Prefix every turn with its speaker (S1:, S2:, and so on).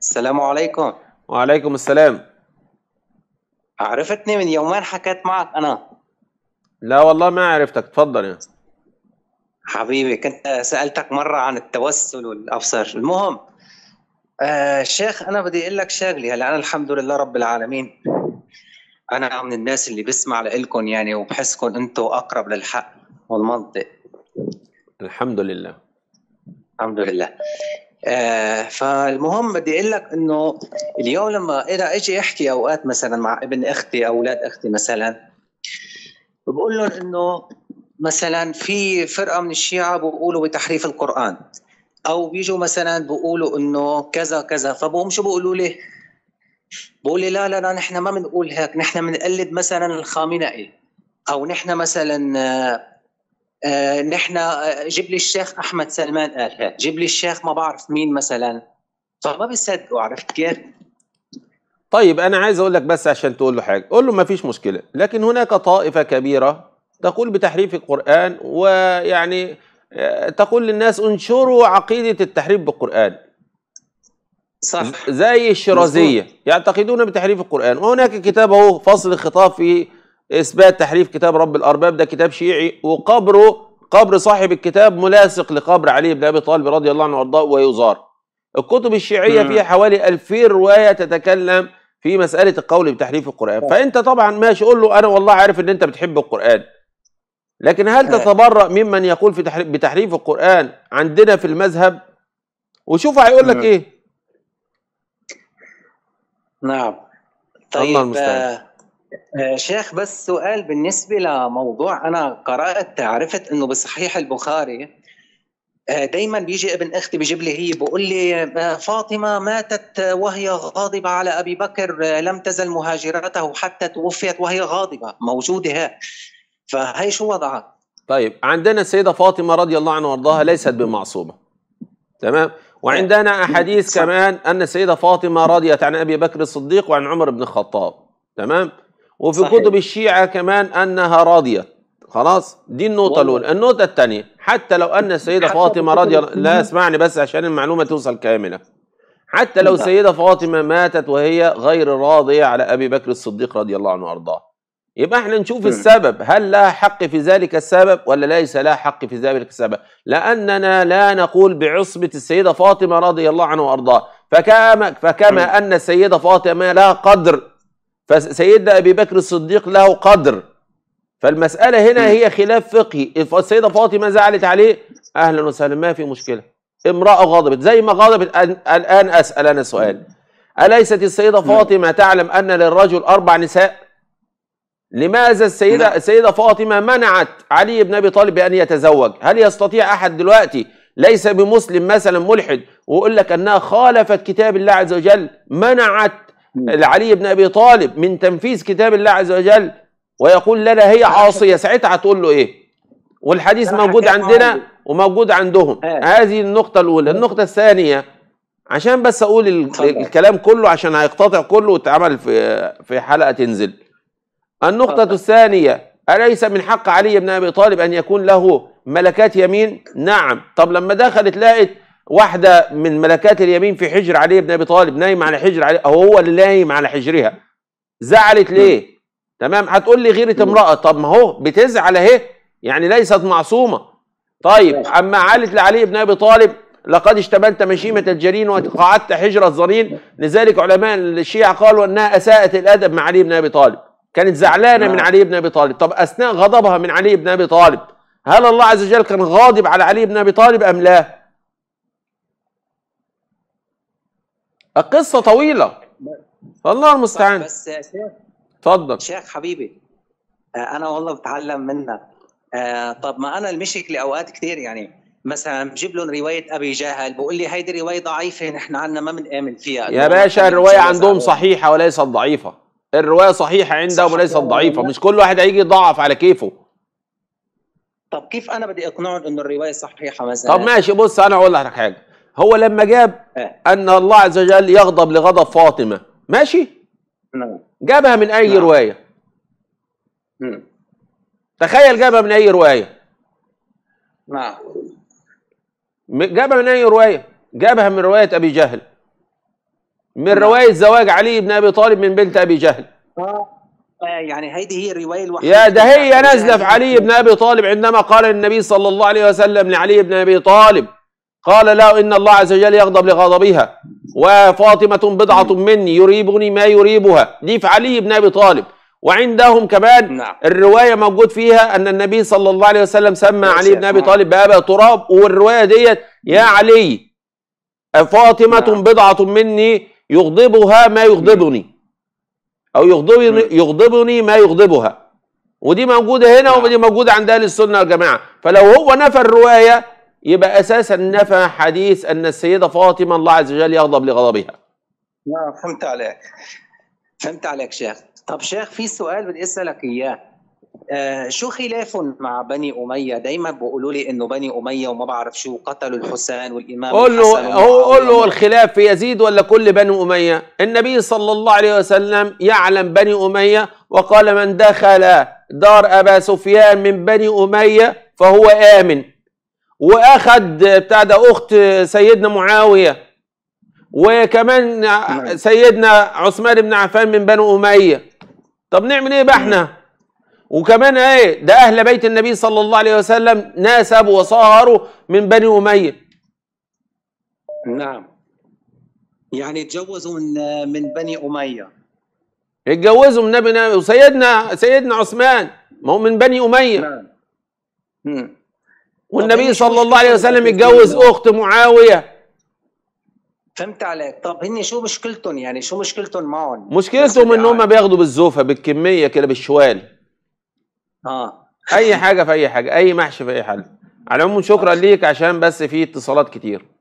S1: السلام عليكم وعليكم السلام
S2: عرفتني من يومين حكيت معك انا لا والله ما عرفتك تفضل يا حبيبي كنت سالتك مره عن التوسل والابصار المهم آه شيخ انا بدي اقول لك شغله هلا انا الحمد لله رب العالمين انا من الناس اللي بسمع لكم يعني وبحسكم انتم اقرب للحق والمنطق الحمد لله الحمد لله آه، فالمهم بدي اقول لك انه اليوم لما اذا اجي احكي اوقات مثلا مع ابن اختي او اولاد اختي مثلا بقول لهم انه مثلا في فرقه من الشيعه بيقولوا بتحريف القران او بيجوا مثلا بيقولوا انه كذا كذا فبقوم شو بيقولوا لي؟ بقول لي لا لا لا نحن ما بنقول هيك نحن بنقلد مثلا الخامنئي او نحن مثلا آه، آه، نحن آه، جيب لي الشيخ احمد سلمان قال هيك جيب لي الشيخ ما بعرف مين مثلا فما بيصدقوا عرفت كيف
S1: طيب انا عايز اقول لك بس عشان تقول له حاجه قول له ما فيش مشكله لكن هناك طائفه كبيره تقول بتحريف القران ويعني آه، تقول للناس انشروا عقيده التحريف بالقران صح زي الشيرازيه يعتقدون بتحريف القران وهناك كتاب اهو فصل الخطاب في إثبات تحريف كتاب رب الأرباب ده كتاب شيعي وقبره قبر صاحب الكتاب ملاصق لقبر علي بن أبي طالب رضي الله عنه وأرضاه ويزار الكتب الشيعية فيها حوالي 2000 رواية تتكلم في مسألة القول بتحريف القرآن فأنت طبعا ماشي قول له أنا والله عارف إن أنت بتحب القرآن لكن هل تتبرأ ممن يقول في تحريف بتحريف القرآن عندنا في المذهب وشوف هيقول لك إيه نعم طيب الله المستعان
S2: آه، شيخ بس سؤال بالنسبة لموضوع أنا قرأت عرفت إنه بصحيح البخاري آه، دايما بيجي ابن اختي بيجيب لي هي بقول لي آه، فاطمه ماتت وهي غاضبه على ابي بكر لم تزل مهاجرته حتى توفيت وهي غاضبه موجوده ها فهي شو وضعها؟ طيب
S1: عندنا السيده فاطمه رضي الله عنها وارضاها ليست بمعصومه تمام وعندنا احاديث كمان ان السيده فاطمه رضيت عن ابي بكر الصديق وعن عمر بن الخطاب تمام وفي صحيح. كتب الشيعة كمان أنها راضية خلاص دي النقطة الأولى النقطة الثانية حتى لو أن السيدة فاطمة راضية لا اسمعني بس عشان المعلومة توصل كاملة حتى لو السيدة فاطمة ماتت وهي غير راضية على أبي بكر الصديق رضي الله عنه وأرضاه يبقى احنا نشوف السبب هل لها حق في ذلك السبب ولا ليس لها حق في ذلك السبب لأننا لا نقول بعصبة السيدة فاطمة رضي الله عنها وأرضاه فكما, فكما أن السيدة فاطمة لا قدر فسيدنا أبي بكر الصديق له قدر فالمسألة هنا هي خلاف فقهي السيدة فاطمة زعلت عليه أهلا وسهلا ما في مشكلة امرأة غضبت زي ما غضبت الآن أسأل أنا سؤال أليست السيدة نعم. فاطمة تعلم أن للرجل أربع نساء لماذا السيدة, نعم. السيدة فاطمة منعت علي بن أبي طالب بان يتزوج هل يستطيع أحد دلوقتي ليس بمسلم مثلا ملحد ويقول لك أنها خالفت كتاب الله عز وجل منعت لعلي بن ابي طالب من تنفيذ كتاب الله عز وجل ويقول لنا هي عاصيه ساعتها هتقول له ايه؟ والحديث موجود عندنا وموجود عندهم آه. هذه النقطه الاولى آه. النقطه الثانيه عشان بس اقول الكلام كله عشان هيقتطع كله وتعمل في في حلقه تنزل النقطه الثانيه اليس من حق علي بن ابي طالب ان يكون له ملكات يمين نعم طب لما دخلت لقت واحدة من ملكات اليمين في حجر علي بن أبي طالب نايم على حجر علي أو هو اللي نايم على حجرها زعلت ليه؟ تمام هتقول لي غيرة امرأة طب ما هو بتزعل أهي يعني ليست معصومة طيب أما علت لعلي بن أبي طالب لقد اشتملت مشيمة الجرين وقعدت حجر الظنين لذلك علماء الشيعة قالوا أنها أساءت الأدب مع علي بن أبي طالب كانت زعلانة من نعم. علي بن أبي طالب طب أثناء غضبها من علي بن أبي طالب هل الله عز وجل كان غاضب على علي بن أبي طالب أم لا؟
S2: القصه طويله الله المستعان بس يا شيخ اتفضل شيخ حبيبي آه، انا والله بتعلم منك آه طب ما انا المشكله اوقات كثير يعني مثلا بجيب لهم روايه ابي جهل بقول لي هيدي روايه ضعيفه نحن عنا ما بنآمن فيها يا باشا الروايه عندهم
S1: صحيحه وليست ضعيفه الروايه صحيحه عندهم وليست ضعيفه مش كل واحد هيجي يضعف على كيفه
S2: طب كيف انا بدي اقنعهم انه الروايه صحيحه مثلا طب ماشي
S1: بص انا اقول لك حاجه هو لما جاب آه. ان الله عز وجل يغضب لغضب فاطمه ماشي نعم جابها من اي نعم. روايه تخيل جابها من اي روايه نعم جابها من اي روايه جابها من روايه ابي جهل من نعم. روايه زواج علي بن ابي طالب من بنت ابي جهل
S2: آه. آه، يعني هذه هي الروايه الوحيده
S1: يا ده هي نازله في يعني علي بن ابي طالب عندما قال النبي صلى الله عليه وسلم لعلي بن ابي طالب قال لا إن الله عز وجل يغضب لغضبها وفاطمة بضعة مني يريبني ما يريبها دي في علي بن أبي طالب وعندهم كمان نعم. الرواية موجود فيها أن النبي صلى الله عليه وسلم سمى علي بن أبي طالب بأبا تراب والرواية ديت يا نعم. علي فاطمة نعم. بضعة مني يغضبها ما يغضبني أو يغضبني, نعم. يغضبني ما يغضبها ودي موجودة هنا ودي موجودة عند أهل السنة يا جماعة فلو هو نفى الرواية يبقى اساسا نفى حديث ان السيده فاطمه الله عز وجل يغضب لغضبها
S2: نعم فهمت عليك فهمت عليك شيخ طب شيخ في سؤال بدي اسالك اياه آه شو خلافهم مع بني اميه دائما بيقولوا لي انه بني اميه وما بعرف شو قتلوا الحسين والامام قول له هو
S1: قول له الخلاف في يزيد ولا كل بني اميه النبي صلى الله عليه وسلم يعلم بني اميه وقال من دخل دار ابا سفيان من بني اميه فهو امن واخد بتاع ده اخت سيدنا معاويه وكمان نعم. سيدنا عثمان بن عفان من بنو اميه طب نعمل ايه بقى نعم. احنا وكمان ايه ده اهل بيت النبي صلى الله عليه وسلم ناسبوا وصهروا من بني اميه
S2: نعم يعني اتجوزوا من من بني اميه اتجوزوا من نبي
S1: وسيدنا سيدنا عثمان ما هو من بني اميه نعم والنبي صلى الله عليه وسلم يتجوز اخت معاويه
S2: فهمت عليك طب هن شو مشكلتهم يعني شو مشكلتهم معهم
S1: مشكلتهم يعني ان هم آه. بياخدوا بالزوفه بالكميه كده بالشوال اه اي حاجه في اي حاجه اي محشي في اي حاجه على العموم شكرا ليك عشان بس في اتصالات كتير